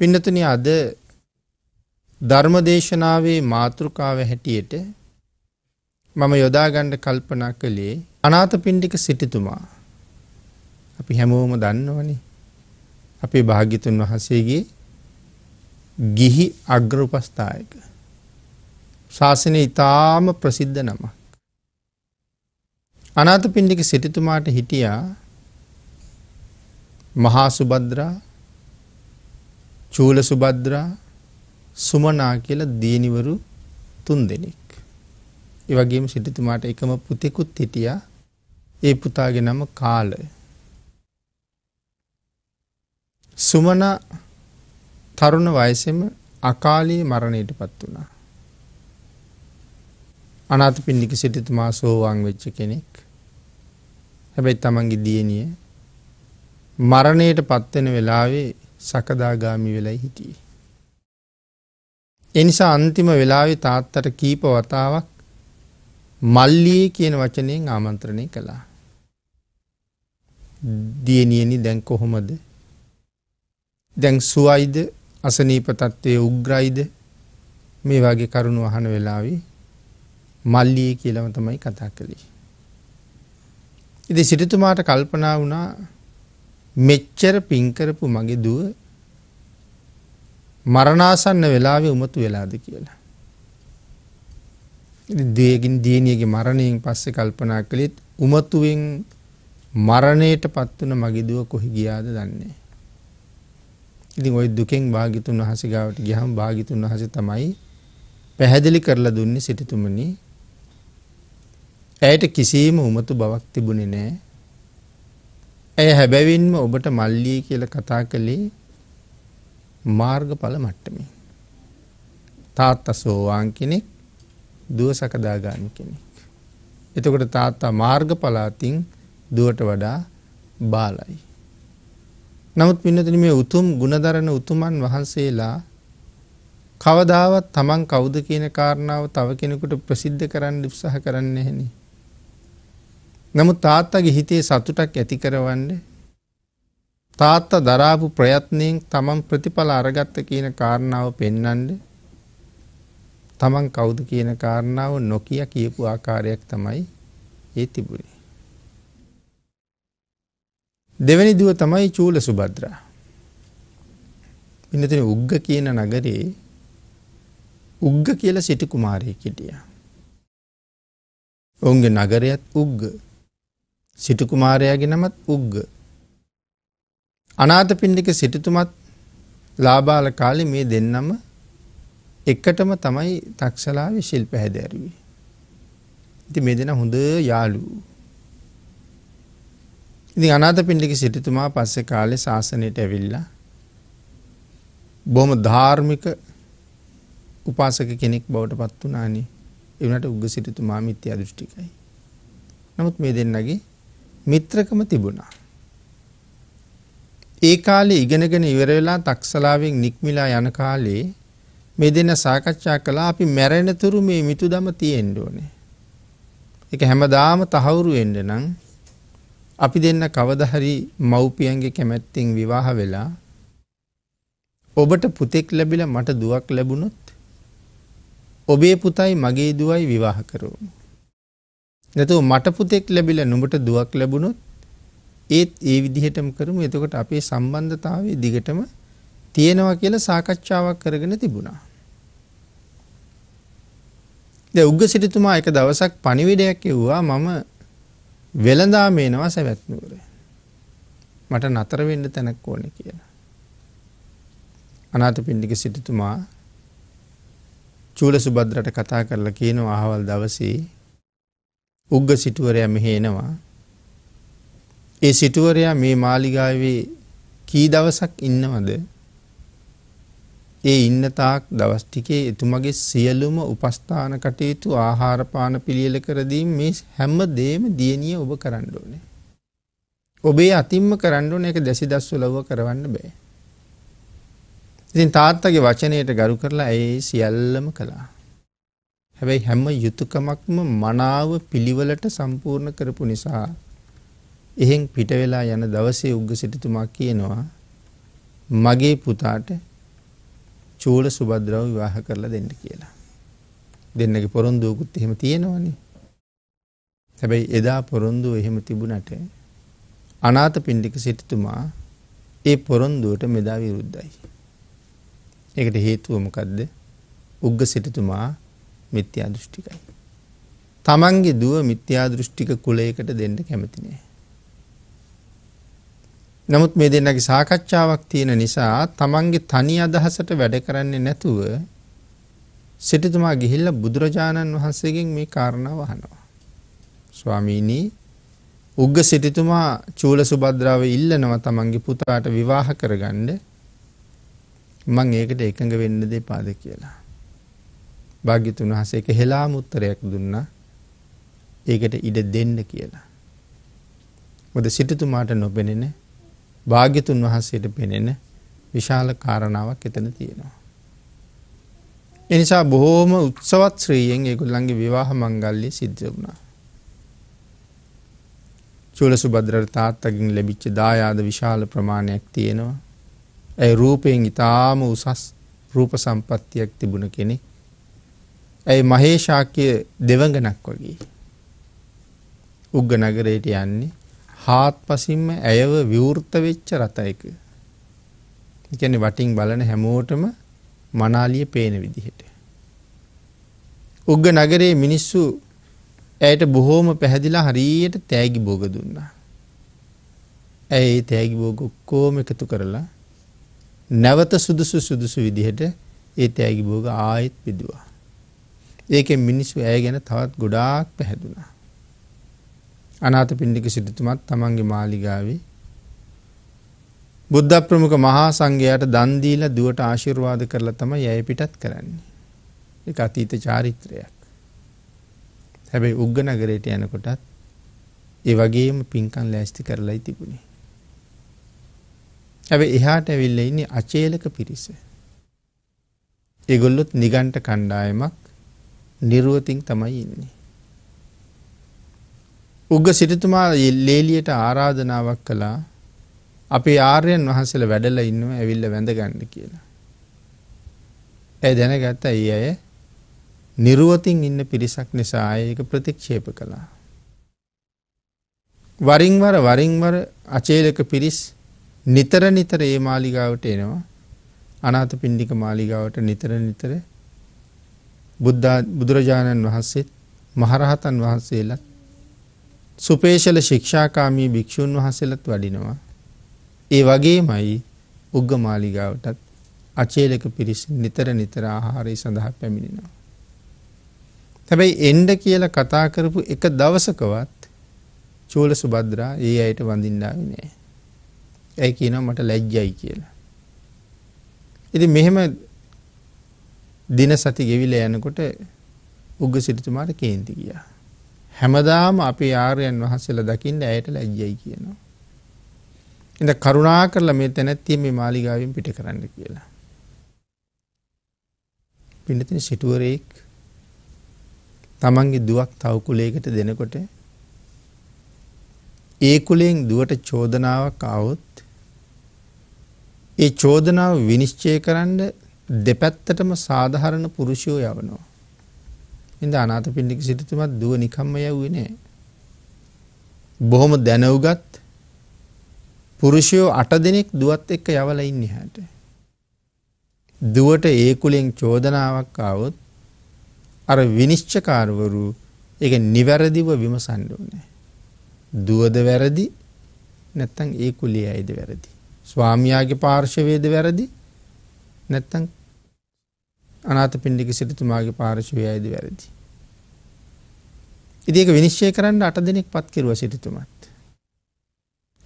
පින්නතුනි අද ධර්මදේශනාවේ මාතෘකාව හැටියට මම යොදාගන්න කල්පනා කළේ අනාථපිණ්ඩික සිටුතුමා. අපි හැමෝම දන්නවනේ. අපේ භාග්‍යතුන් වහන්සේගේ ගිහි අග්‍ර උපස්ථායක. ශාසනය ඊටාම ප්‍රසිද්ධ නමක්. අනාථපිණ්ඩික සිටුතුමාට හිටියා මහා සුබද්‍රා චූල සුබද්‍රා සුමනා කියලා දියණිවරු තුන් දෙනෙක්. ඒ වගේම සිටුතුමාට එකම පුතෙකුත් හිටියා. ඒ පුතාගේ නම කාලය. සුමනා තරුණ වයසෙම අකාලී මරණයටපත් වුණා. අනාථපිණ්ඩික සිටුතුමා සෝවාන් වෙච්ච කෙනෙක්. හැබැයි තමන්ගේ දියණිය මරණයටපත් වෙන වෙලාවේ සකදාගාමි වෙලයි හිටියේ. එනිසා අන්තිම වෙලාවෙ තාත්තට කීප වතාවක් මල්ලියේ කියන වචනයෙන් ආමන්ත්‍රණය කළා. දියනියනි දැන් කොහොමද දැන් සුවයිද අසනීප තත්ත්වය උග්‍රයිද මේ වගේ කරුණු අහන වෙලාවේ මල්ලිය කියලම තමයි කතා කළේ. ඉදි සිටතුමාට කල්පනා වුණා මෙච්චර පින් කරපු මගේ දුව මරණාසන්න වෙලාවේ උමතු වෙලාද කියලා. දේගින් දියණියගේ මරණයෙන් පස්සේ කල්පනා කළෙත් උමතුවෙන් මරණයට පත් වුණ මගේ දුව කොහි ගියාද දන්නේ ඉතින් ওই දුකෙන් භාග්‍යතුන් වහන්සේ ගාවට ගියහම භාග්‍යතුන් වහන්සේ තමයි පැහැදිලි කරලා දුන්නේ සිටුතුමනි ඇයට කිසිම උමතු බවක් තිබුණේ නැහැ ඇය හැබැවින්ම ඔබට මල්ලිය කියලා කතා කළේ මාර්ගඵල මට්ටමේ. තාත්තා සෝවාන් කෙනෙක් දුව සකදාගාමි කෙනෙක්. එතකොට තාත්තා මාර්ගඵල අතින් දුවට වඩා බාලයි. නමුත් පින්නතුනි මේ උතුම් ගුණධරන උතුමන් වහන්සේලා කවදාවත් තමන් කවුද කියන කාරණාව තව කෙනෙකුට ප්‍රසිද්ධ කරන්න උත්සාහ කරන්නේ නැහෙනේ. නමුත් තාත්තගේ හිතේ සතුටක් ඇති කරවන්න තාත්තා දරාපු ප්‍රයත්නයෙන් තමන් ප්‍රතිඵල අරගත්ත කියන කාරණාව පෙන්නන්ඩ තමන් කවුද කියන කාරණාව නොකිය කියපු ආකාරයක් තමයි ඒ තිබුණේ. දෙවැනි දුව තමයි චූල සුබද්‍රා. පිනතින උග්ග කියන නගරේ උග්ග කියලා සිටි කුමාරයෙක් හිටියා. ඔවුන්ගේ නගරයත් උග්ග සිටුකුමාරයාගේ නමත් උග්ග. අනාත පින්ඩික සිටිතුමත් ලාබාල කාලි මේ දෙන්නම එක්කටම තමයි තක්ෂලාව ශිල් පැහැදැරුවේ. ඉති මේ දෙෙන හොඳ යාලූ. ඉති අනාත පින්ඩික සිටිතුමා පස්සෙ කාලෙ ශාසනයට ඇවිල්ලා බොහොම ධාර්මික උපාසක කෙනෙක් බවට පත් වනානේ එවනට උග සිටිතුමා මිත්‍ය අදෘෂ්ටිකයි. නමුත් මේ දෙන්නගේ මිත්‍රකම තිබුණා. ඒ කාලේ ඉගෙනගෙන ඉවර වෙලා තක්සලාවෙන් නික්මිලා යන කාලේ මෙදෙන සාකච්ඡා කළා අපි මැරෙනතුරු මේ මිතුදම තියෙන්න ඕනේ. ඒක හැමදාම තහවුරු වෙන්න නම් අපි දෙන්න කවදා හරි මව්පියන්ගේ කැමැත්තෙන් විවාහ වෙලා ඔබට පුතෙක් ලැබිලා මට දුවක් ලැබුණොත් ඔබේ පුතයි මගේ දුවයි විවාහ කරමු. නැතුව මට පුතෙක් ලැබිලා නුඹට දුවක් ලැබුණොත් ඒත් ඒ විදිහටම කරමු. එතකොට අපේ සම්බන්ධතාවය දිගටම තියෙනවා කියලා සාකච්ඡාවක් කරගෙන තිබුණා. දැන් උග්ගසිටුමා එක දවසක් පණිවිඩයක් එව්වා මම වෙලඳාම එනවා සවැත් නුවර. මට නතර වෙන්න තැනක් ඕනේ කියලා. අනාථපිණ්ඩික සිටුතුමා චූල සුබද්‍රට කතා කරලා කියනවා අහවල් දවසේ උග්ග සිටුවරයා මෙහි එනවා. ඒ සිටුවරයා මේ මාලිගාවේ කී දවසක් ඉන්නවද? ඒ ඉන්න තාක් දවස් ටිකේ එතුමගේ සියලුම උපස්ථාන කටයුතු ආහාර පාන පිළියෙල කර දීම මේ හැම දෙයක්ම දියණිය ඔබ කරන්න ඕනේ. ඔබේ අතිම්ම කරන්න ඕනේ ඒක දැසිදස්සලව කරවන්න බෑ. ඉතින් තාත්තගේ වචනයට ගරු කරලා ඒ සියල්ලම කළා. හැබැයි හැම යුතුයකමක්ම මනාව පිළිවෙලට සම්පූර්ණ කරපු නිසා එහෙන් පිට වෙලා යන දවසේ උග්ග සිටුතුමා කියනවා මගේ පුතාට චූල සුබද්‍රව විවාහ කරලා දෙන්න කියලා. දෙන්නගේ පොරොන්දුවකුත් එහෙම තියෙනවනේ. හැබැයි එදා පොරොන්දුව එහෙම තිබුණට අනාථ පිණ්ඩික සිටුතුමා ඒ පොරොන්දුවට මෙදා විරුද්ධයි. ඒකට හේතුව මොකද්ද? උග්ග සිටුතුමා මිත්‍යා දෘෂ්ටිකයි. තමන්ගේ දුව මිත්‍යා දෘෂ්ටික කුලයකට දෙන්න කැමති නෑ. නමුත් මේ දෙන්නගේ සාකච්ඡාවක් තියෙන නිසා තමන්ගේ තනි අදහසට වැඩ කරන්නේ නැතුව සිටුතුමා ගිහිල්ලා බුදුරජාණන් වහන්සේගෙන් මේ කාරණාව අහනවා. ස්වාමීනි උග්ග සිටුතුමා චූල සුබද්‍රාව ඉල්ලනවා තමන්ගේ පුතාට විවාහ කරගන්න. මම ඒකට එකඟ වෙන්න දෙපාද කියලා. භාග්‍යතුන් වහන්සේ ඒක හෙලාම උත්තරයක් දුන්නා. ඒකට ඉඩ දෙන්න කියලා. මොකද සිටුතුමාට නොපෙනෙන භාග්‍යතුන් වහන්සේට පෙනෙන විශාල කාරණාවක් එතන තියෙනවා. එනිසා බොහෝම උත්සවත් ශ්‍රීයෙන් ඒගොල්ලන්ගේ විවාහ මංගල්ලි සිද්ධ වුණා. චූල සුබද්‍ර තාත්තකින් ලැබිච්ච දායාද විශාල ප්‍රමාණයක් තියෙනවා. ඇය රූපයෙන් ඉතාම උසස් රූප සම්පත්තියක් තිබුණ කෙනෙක්. ඇයි මහේශාක්‍ය දෙවඟනක් වගේ. උග්ග නගරයට යන්නේ හාත්පසින්ම ඇයව විවෘත වෙච්ච රතයක. ඒ කියන්නේ වටින් බලන හැමෝටම මනාලිය පේන විදිහට. උග්ග නගරයේ මිනිස්සු ඇයට බොහෝම පැහැදිලා හරියට තෑගි භෝග දුන්නා. ඇය ඒ තෑගි භෝග ඔක්කොම එකතු කරලා නැවත සුදුසු සුදුසු විදිහට ඒ තෑගි භෝග ආයෙත් පිදුවා. ඒකෙන් මිනිස්සු ඇය ගැන තවත් ගොඩාක් පැහැදුනා. අනාත පිණ්ඩික සිටතුමත් තමන්ගේ මාලිගාවේ බුද්ධ ප්‍රමුඛ මහා සංඝයාට දන් දීලා දුවට ආශිර්වාද කරලා තමයි යැයි පිටත් කරන්නේ. ඒක අතීත චාරිත්‍රයක්. හැබැයි උග්ග නගරයට යනකොටත් ඒ වගේම පින්කම් ලෑස්ති කරලායි තිබුණේ. හැබැයි එහාට ඇවිල්ලා ඉන්නේ අචේලක පිරිස. ඒගොල්ලොත් නිගණ්ඨ කණ්ඩායමක් නිරුවතින් තමයි ඉන්නේ. උග්ග සිටතුමා ලේලියට ආරාධනාවක් කළා අපි ආර්යන් වහන්සල වැඩල ඉන්නව ඇවිල්ල වැඳගන්න කියලා. ඇ දැනගත්ත ඒ අය නිරුවතින් ඉන්න පිරිසක් නිසා ඒක ප්‍රතික්ෂේප කළා. වරින්වර වරින්වර අචේලක පිරිස් නිතර නිතර ඒ මාලිගාවට එනවා අනාත පින්ඩික මාලිගාවට නිතර නිතර බුදුරජාණන් වහන්සේත් මහරහතන් වහන්සේලත් සුපේශල ශික්ෂාකාමී භික්‍ෂූන් වහන්සේලත් වඩිනවා. ඒ වගේමයි උග්ග මාලිගාවටත් අචේලක පිරිස් නිතර නිතර ආහාරය සඳහා පැමිණෙනවා. හැබැයි එන්ඩ කියල කතා කරපු එක දවසකවත් චූල සුබද්‍රා ඒ අයට වඳින්ඩාව නෑ. ඇයි කියනවා මට ලැජ්ජයි කියලා. ඉති මෙහෙම දින සති ගෙවිල යනකොට උග්ග සිරිතුමාට කේන්ති ගියා. හැමදාම අපි ආර්යයන් වහන්සේලා දකින්න ඇයට ලැජ්ජයි කියනවා. ඉඳ කරුණා කරලා මේ තැනැත්තිය මේ මාලිගාවෙන් පිට කරන්න කියලා. පිනතින සිටුවරයෙක් තමන්ගේ දුවක් තවකුලේකට දෙනකොට ඒ කුලයෙන් දුවට චෝදනාවක් ආවොත් ඒ චෝදනාව විනිශ්චය කරන්න දෙපැත්තටම සාධාරණ පුරුෂයෝ යවනවා. ඉඳ අනාථපිණ්ඩික සිටුතුමත් දුව නිකම්ම යව්වේ නෑ. බොහොම දැනුගත් පුරුෂයෝ 8 දෙනෙක් දුවත් එක්ක යවලා ඉන්නේ හැට. දුවට ඒ කුලෙන් චෝදනාවක් ආවොත් අර විනිශ්චකාරවරු ඒක නිවැරදිව විමසන්න ඕනේ. දුවද වැරදි නැත්නම් ඒ කුලියයිද වැරදි. ස්වාමියාගේ පාර්ශවයේද වැරදි නැත්නම් අනාත පින්ඩික සිටතුමාගේ පාර්ශවය ඇද වැරදි. ඉදික විනිශ්චය කරන්න අට දෙනෙක් පත් කිරුව සිටිතුමත්.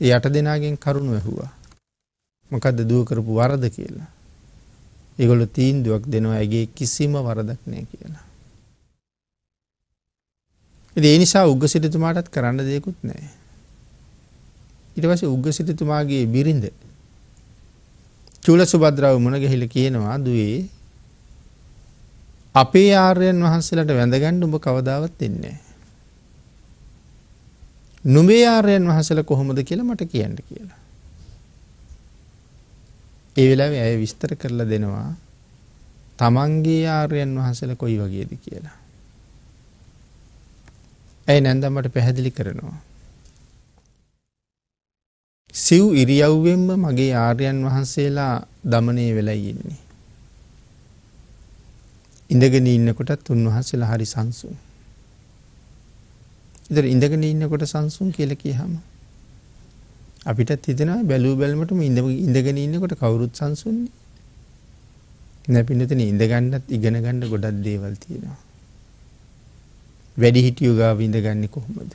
ඒ අට දෙනාගෙන් කරුණු ඇහුවා. මොකදද දුවකරපු වරද කියලා. ඒගොලු තීන්දුවක් දෙනවා ඇගේ කිසිම වරදක් නය කියලා. ඒ නිසා උග්ග සිටතුමාටත් කරන්න දෙයකුත් නෑ. ඉටවස උග්ග සිටතුමාගේ බිරිඳ චූල සුබද්‍රාව මුණගැහිල කියනවා දුවේ අපේ ආර්යයන් වහන්සේලට වැඳගන්න උඹ කවදාවත් දෙන්නේ. නුඹේ ආර්යයන් වහන්සේලා කොහොමද කියලා මට කියන්න කියලා. ඒ වෙලාවේ අය විස්තර කරලා දෙනවා තමන්ගේ ආර්යයන් වහන්සේලා කොයි වගේද කියලා. ඇයි නැන්දා මට පැහැදිලි කරනවා. සිව් ඉරියව්වෙන්ම මගේ ආර්යයන් වහන්සේලා දමනය වෙලා ඉන්නේ. ඉඳගෙන ඉන්නකොටත් උන්වහන්සේලා හරි සංසුන්. ඉතින් ඉඳගෙන ඉන්නකොට සංසුන් කියලා කියහම අපිටත් හිතෙනවා බැලූ බැලමටම ඉඳගෙන ඉන්නකොට කවුරුත් සංසුන්නේ. නැපින්නතන ඉඳගන්නත් ඉගෙන ගන්න ගොඩක් දේවල් තියෙනවා. වැඩි හිටියෝ ගාව ඉඳගන්නේ කොහොමද?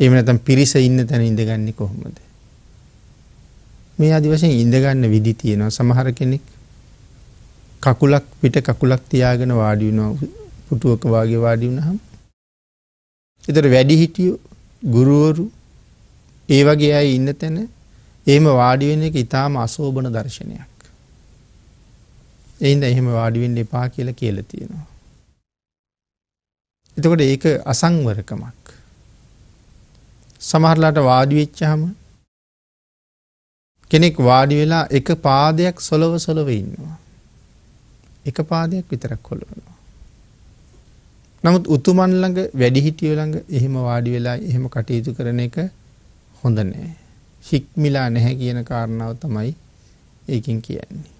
එහෙම නැත්නම් පිරිස ඉන්න තැන ඉඳගන්නේ කොහොමද? මේ ආදි වශයෙන් ඉඳගන්න විදි තියෙනවා. සමහර කෙනෙක් කකුලක් පිට කකුලක් තියාගෙන වාඩි වෙනවා පුටුවක වාගේ වාඩි වුණාම. ඒතර වැඩිහිටියෝ ගුරුවරු ඒ වගේ අය ඉන්න තැන එහෙම වාඩි වෙන එක ඊටාම අශෝභන දර්ශනයක්. එයින්ද එහෙම වාඩි වෙන්න එපා කියලා කියලා තියෙනවා. එතකොට ඒක අසංවරකමක්. සමහරලාට වාඩි වෙච්චාම කෙනෙක් වාඩි වෙලා එක පාදයක් සොලව සොලව ඉන්නවා. එක පාදයක් විතරක් හොලවනවා. නමුත් උතුමන් ළඟ වැඩිහිටියෝ ළඟ එහෙම වාඩි වෙලා එහෙම කටයුතු කරන එක හොඳ නෑ. හික්මිලා නැහැ කියන කාරණාව තමයි ඒකින් කියන්නේ.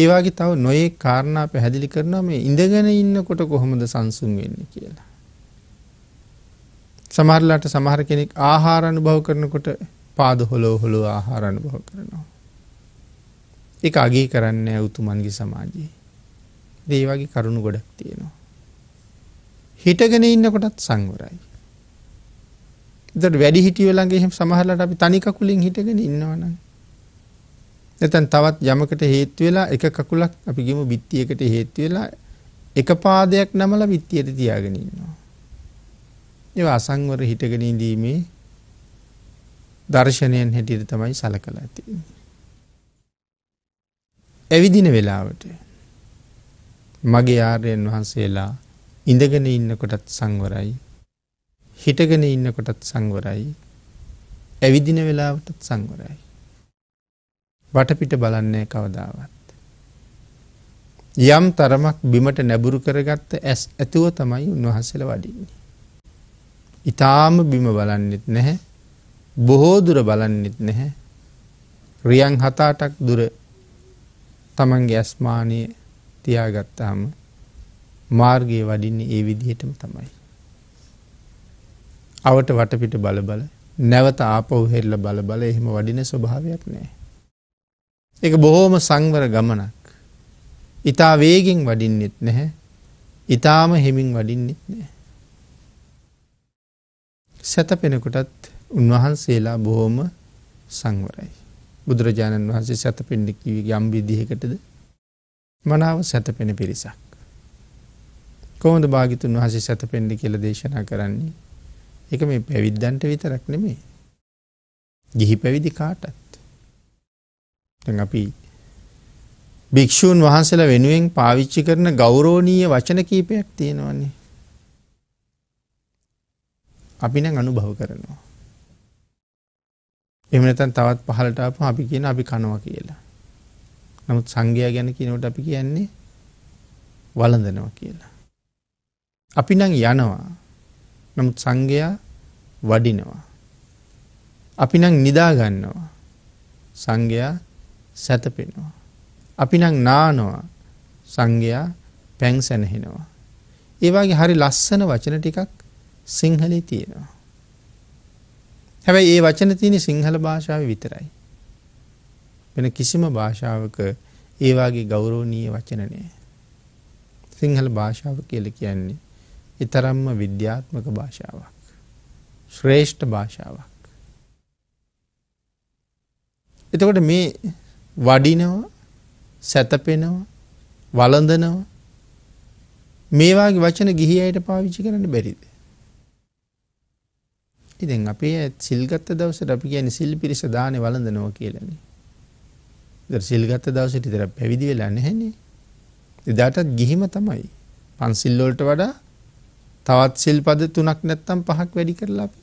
ඒ වගේ තව නොයෙක් කාරණා පැහැදිලි කරනවා මේ ඉඳගෙන ඉන්නකොට කොහොමද සංසුන් වෙන්නේ කියලා. සමහරලාට සමහර කෙනෙක් ආහාර අනුභව කරනකොට පාද හොලෝ හොලෝ ආහාර අනුභව කරනවා. එක අගේ කරන්න උතුමන්ගේ සමාජයේ. දේ වගේ කරුණු ගොඩක් තියෙනවා. හිටගෙන ඉන්නකොටත් සංවරයි. දට වැඩි හිටියවලගේ එහෙම සමහරලට අපි තනිකකුලින් හිටගෙන ඉන්නවන. එතන් තවත් යමකට හේත්තු වෙලා එක කකුලක් අපි ගිම බිත්තියකට හේත්තු වෙලා එක පාදයක් නමල විත්තියට තියාගෙන ඉන්නවා. ඒ අසංවර හිටගෙන ඉඳීමේ දර්ශනයන් හැටියට තමයි සලකලා තියෙන්නේ. ඇවිදින වෙලාවට මගේ ආර්යයන් වහන්සේලා ඉඳගෙන ඉන්නකොටත් සංවරයි හිටගෙන ඉන්නකොටත් සංවරයි ඇවිදින වෙලාවටත් සංවරයි වටපිට බලන්නේ කවදාවත් යම් තරමක් බිමට නැබුරු කරගත්ත ඇස් ඇතුව තමයි උන්වහන්සේලා වඩින්නේ ඊටාම බිම බලන්නෙත් නැහැ බොහෝ දුර බලන්නෙත් නැහැ රියන් 7-8ක් දුර තමන්ගේ ඇස්මානය තියාගත්තාම මාර්ගය වඩින්නේ ඒ විදිහටම තමයි. අවට වටපිට බලබල නැවත ආපව් හෙල්ල බලබල එහෙම වඩින ස්වභාවයක් නෑ. එක බොහෝම සංවර ගමනක්. ඉතා වේගෙන් වඩින්නෙත් නැහැ ඉතාම හෙමින් වඩින්නෙත් නෑ. සැතපෙනකොටත් උන්වහන්සේලා බොහෝම සංවරයි. බුදුරජාණන් වහන්සේ සැතපෙන්ඩි කිවී යම් විදිහකටද මනාව සැතපෙන පිරිසක්. කොහොද භාගිතුන් වහසේ සැතපෙන්ඩි කියල දේශනා කරන්නේ එක මේ පැවිද්දන්ට විතරක් නෙමේ. ගිහි පැවිදි කාටත්. අපි භික්‍ෂූන් වහන්සල වෙනුවෙන් පාවිච්චි කරන ගෞරෝණීය වචන කීපයක් තියෙනවන්නේ. අපින අනුභව කරනවා. එහෙම නැත්නම් තවත් පහලට ආපම අපි කියන අපි කනවා කියලා. නමුත් සංගය ගැන කියනකොට අපි කියන්නේ වළඳනවා කියලා. අපි නම් යනවා. නමුත් සංගයා වඩිනවා. අපි නම් නිදා ගන්නවා. සංගයා සැතපෙනවා. අපි නම් නානවා. සංගයා පැන් සැනහෙනවා. ඒ වගේ හරි ලස්සන වචන ටිකක් සිංහලේ තියෙනවා. හැබැයි ඒ වචන තියෙන සිංහල භාෂාව විතරයි. වෙන කිසිම භාෂාවක ඒවාගේ ගෞරෝණීය වචනනය. සිංහල භාෂාව කියල කියන්නේ ඉතරම්ම විද්‍යාත්මක භාෂාවක්. ශ්‍රේෂ්ඨ භාෂාවක්. එතකොට මේ වඩිනවා සැතපෙනවා වලඳනවා මේවාගේ වචන ගිහි අයට පාවිච්චි කරන්න බැරිද. ඉතින් අපේ සිල්ගත්ත දවසට අපි කියන්නේ සිල් පිරිස දානේ වළඳනවා කියලානේ. ඉතින් සිල්ගත්ත දවසට ඉතර පැවිදි වෙලා නැහැනේ. එදාටත් ගිහිම තමයි. පන්සිල් වලට වඩා තවත් සිල් පද තුනක් නැත්තම් පහක් වැඩි කරලා අපි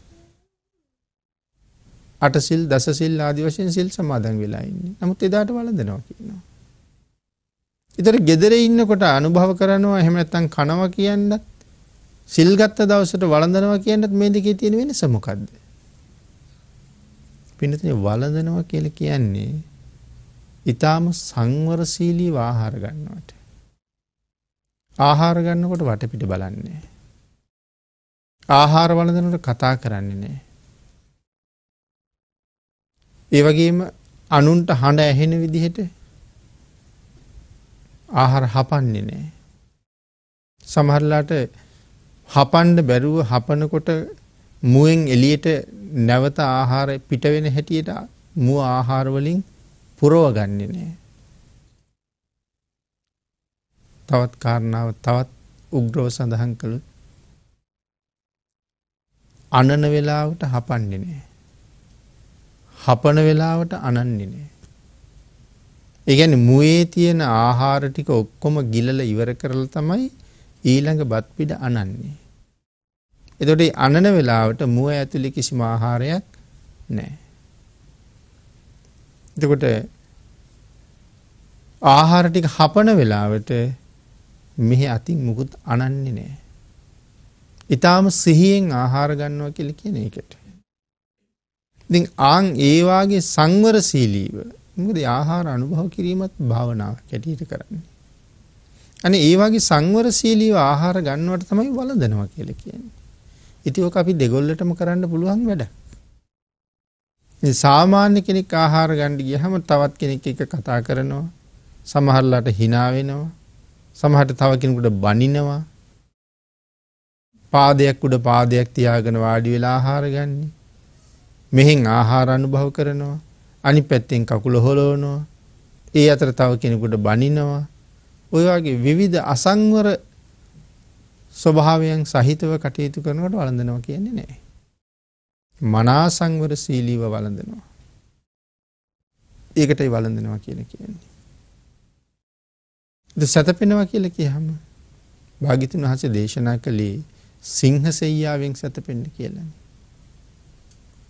අටසිල් දසසිල් ආදි වශයෙන් සිල් සමාදන් වෙලා ඉන්නේ. නමුත් එදාට වළඳනවා කියනවා. ඊතර gedere ඉන්නකොට අනුභව කරනවා එහෙම නැත්තම් කනවා කියන්නත් සිල් ගත්ත දවසට වළඳනවා කියනත් මේ දෙකේ තියෙන වෙනස මොකද්ද? පින්නතේ වළඳනවා කියලා කියන්නේ ඊටාම සංවර සීලීව ආහාර ගන්නවට. ආහාර ගන්නකොට වටපිට බලන්නේ. ආහාර වළඳනකොට කතා කරන්නේ නැහැ. ඒ වගේම අනුන්ට හඬ ඇහෙන විදිහට ආහාර හපන්නේ නැහැ. සමහරලාට හපන්න බැරුව හපනකොට මුවෙන් එළියට නැවත ආහාර පිට වෙන හැටියට මුව ආහාර වලින් පුරවගන්නේ නැහැ. තවත් කාරණාව තවත් උග්‍රව සඳහන් කළොත් අනන වෙලාවට හපන්නේ නැහැ. හපන වෙලාවට අනන්නේ නැහැ. ඒ කියන්නේ මුවේ තියෙන ආහාර ටික ඔක්කොම ගිලලා ඉවර කරලා තමයි ඊළඟ බත්පිඩ අනන්නේ. එතොට අනන වෙලාවට මුව ඇතුළි කිසිම ආහාරයක් නෑ. එතකොට ආහාරටික හපන වෙලාවට මෙහෙ අතින් මුකුත් අනන්නේ නෑ. ඉතාම සිහියෙන් ආහාර ගන්නවා කියල කියන එකට. ඉතින් ආං ඒවාගේ සංවර සීලීව මුද ආහාර අනුභව කිරීමත් භාවනාව කැටියට කරන්නේ. අනේ ඒ වගේ සංවරශීලීව ආහාර ගන්නවට තමයි වළඳනවා කියලා කියන්නේ. ඉතින් ඔක අපි දෙගොල්ලටම කරන්න පුළුවන් වැඩක්. මේ සාමාන්‍ය කෙනෙක් ආහාර ගන්න ගියහම තවත් කෙනෙක් එක්ක කතා කරනවා. සමහරලාට hina වෙනවා. සමහරට තව කෙනෙකුට බනිනවා. පාදයක් උඩ පාදයක් තියාගෙන වාඩි වෙලා ආහාර ගන්න. මෙහෙන් ආහාර අනුභව කරනවා. අනිත් පැත්තෙන් කකුල හොලවනවා. ඒ අතර තව කෙනෙකුට බනිනවා. ඔය වගේ විවිධ අසංවර ස්වභාවයන් සහිතව කටයුතු කරනකොට වළඳනවා කියන්නේ නෑ. මනාසංවර සීලීව වළඳනවා. ඒකටයි වළඳනවා කියල කියන්නේ. ද සැතපෙනවා කියල කියහම භාගිතුන් වහස දේශනා කළේ සිංහ සෙයියාවෙන් සැතපෙන්ඩ කියලන්නේ.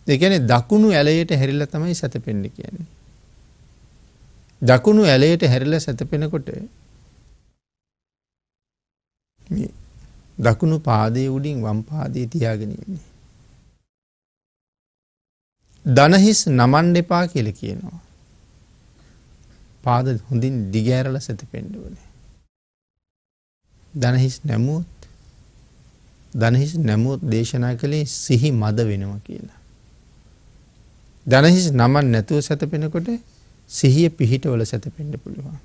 දෙකැන දකුණු ඇලයට හැරිල තමයි සැතපෙන්ඩ කියන්නේ. දකුණු ඇලයට හැරිල සැතපෙනකොට දකුණු පාදයේ උඩින් වම් පාදයේ තියාගෙන ඉන්නේ. දනහිස් නමන්න එපා කියලා කියනවා. පාද හොඳින් දිගෑරලා සැතපෙන්න ඕනේ. දනහිස් නැමුවොත් දනහිස් නැමුවොත් දේශනා කළේ සිහි මද වෙනවා කියලා. දනහිස් නමන් නැතුව සැතපෙනකොට සිහිය පිහිටවල සැතපෙන්ඩ පුළුවන්.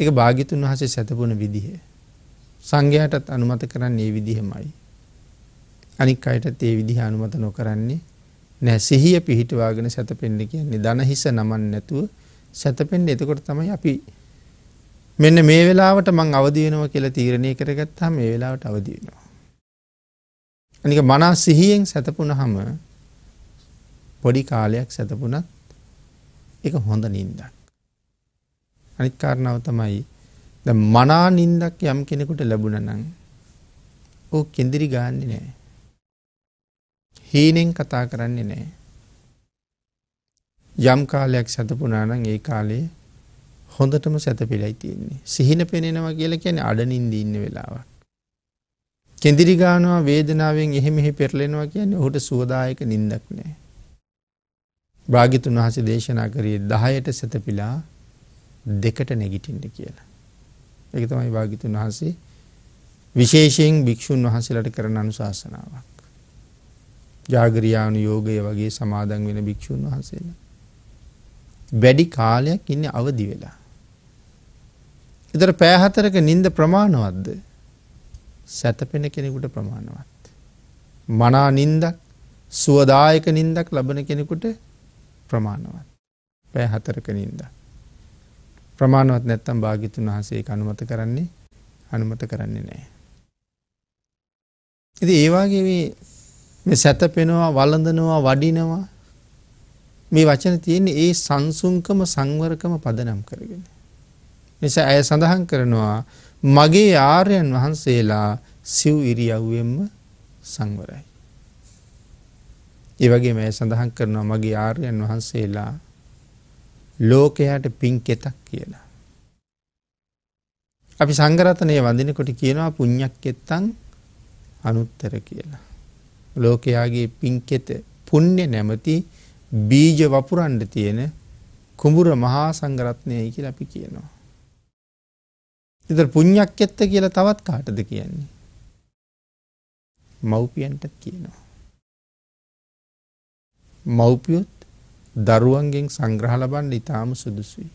එක භාගිතුන් වහසේ සැතපුන විදිහේ. සංඝයාටත් අනුමත කරන්නේ ඒ විදිහමයි. අනික් අයටත් ඒ විදිහ අනුමත නොකරන්නේ නෑ සිහිය පිහිටවාගෙන සැතපෙන්න කියන්නේ ධන හිස නමන් නැතුව සැතපෙන්න එතකොට තමයි අපි මෙන්න මේ වෙලාවට මං අවදි වෙනවා කියලා තීරණය කරගත්තාම මේ වෙලාවට අවදි වෙනවා. අනික මනස සිහියෙන් සැතපුණහම පොඩි කාලයක් සැතපුණත් ඒක හොඳ නිින්දක්. අනිත් කාරණාව තමයි දැන් මනා නින්දක් යම් කෙනෙකුට ලැබුණා නම් ඌ කෙඳිරි ගාන්නේ නැහැ. හීනෙන් කතා කරන්නේ නැහැ. යම් කාලයක් සැතපුණා නම් ඒ කාලේ හොඳටම සැතපෙලයි තියෙන්නේ. සිහින පෙනෙනවා කියලා කියන්නේ අඩනින්ද ඉන්න වෙලාවක්. කෙඳිරි ගන්නවා වේදනාවෙන් එහෙ මෙහෙ පෙරලෙනවා කියන්නේ ඔහුට සුවදායක නිින්දක් නෑ. භාග්‍යතුන් වහන්සේ දේශනා කරේ 10ට සැතපෙලා දෙකට නැගිටින්න කියලා. ඒක තමයි භාග්‍යතුන් වහන්සේ විශේෂයෙන් භික්ෂුන් වහන්සේලාට කරන අනුශාසනාවක්. ජාගරියාණු යෝගය වගේ සමාදන් වෙන භික්ෂුන් වහන්සේලා. වැඩි කාලයක් ඉන්නේ අවදි වෙලා. ඊතර පෑ හතරක නිින්ද ප්‍රමාණවත්ද? සැතපෙන කෙනෙකුට ප්‍රමාණවත්. මනා නිින්දක් සුවදායක නිින්දක් ලබන කෙනෙකුට ප්‍රමාණවත්. පෑ හතරක නිින්දක්. ප්‍රමාණවත් නැත්තම් භාගිතුන් වහන්සේ අනුමත කරන්නේ අනුමත කරන්නේ නෑ. ඉති ඒවාගේ මේ සැතපෙනවා වලඳනවා වඩිනවා මේ වචන තියෙන්නේ ඒ සංසුංකම සංවරකම පදනම් කරගෙන. නිසා ඇය සඳහන් කරනවා මගේ ආර්යන් වහන්සේලා සිව් ඉරියව්වෙන්ම සංවරයි. ඒවගේ මේ සඳහන් කරනවා මගේ ආර්යන් වහන්සේලා ලෝකයාට පින්කෙතක් කියලා. අපි සංගරතනය වදිනකොට කියනවා පුං්ඥක් එත්තං අනුත්තර කියලා. ලෝකයාගේ පින්කෙත පුුණ්‍ය නැමති බීජ වපුරන්ඩ තියෙන කුඹුර මහා සංගරත්නයයි කියල අපි කියනවා. එත පුං්ඥක් එත්ත කියලා තවත් කාටද කියන්නේ. මව්පියන්ටත් කියනවා. මව්පියොත් දරුවන්ගෙන් සංග්‍රහ ලබන්න ඉතාම සුදුසුයි.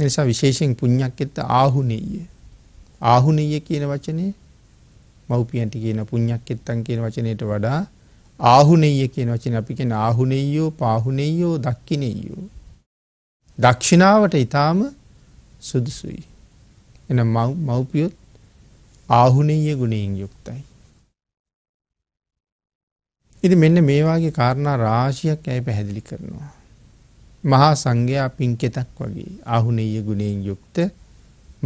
නිසා විශේෂෙන් පුං්ඥක් එත්ත ආහුනෙය. ආහුනෙය කියන වචනේ මව්පියන්ට කියන පුං්ඥක් එත්තන් කියන වචනයට වඩා ආහුනෙය කියන වචන අපි කියෙන ආහුනෙයෝ පාහුනෙයෝ දක්කිනෙයෝ. දක්ෂිණාවට ඉතාම සුදුසුයි. එන මව්පියොත් ආහුනෙය ගුණයෙන් යුක්තයි. ඉතින් මෙන්න මේ වාගේ කාරණා රාශියක් ඇයි පැහැදිලි කරනවා. මහා සංඝයා පින්කෙතක් වගේ ආහුණීය ගුණයෙන් යුක්ත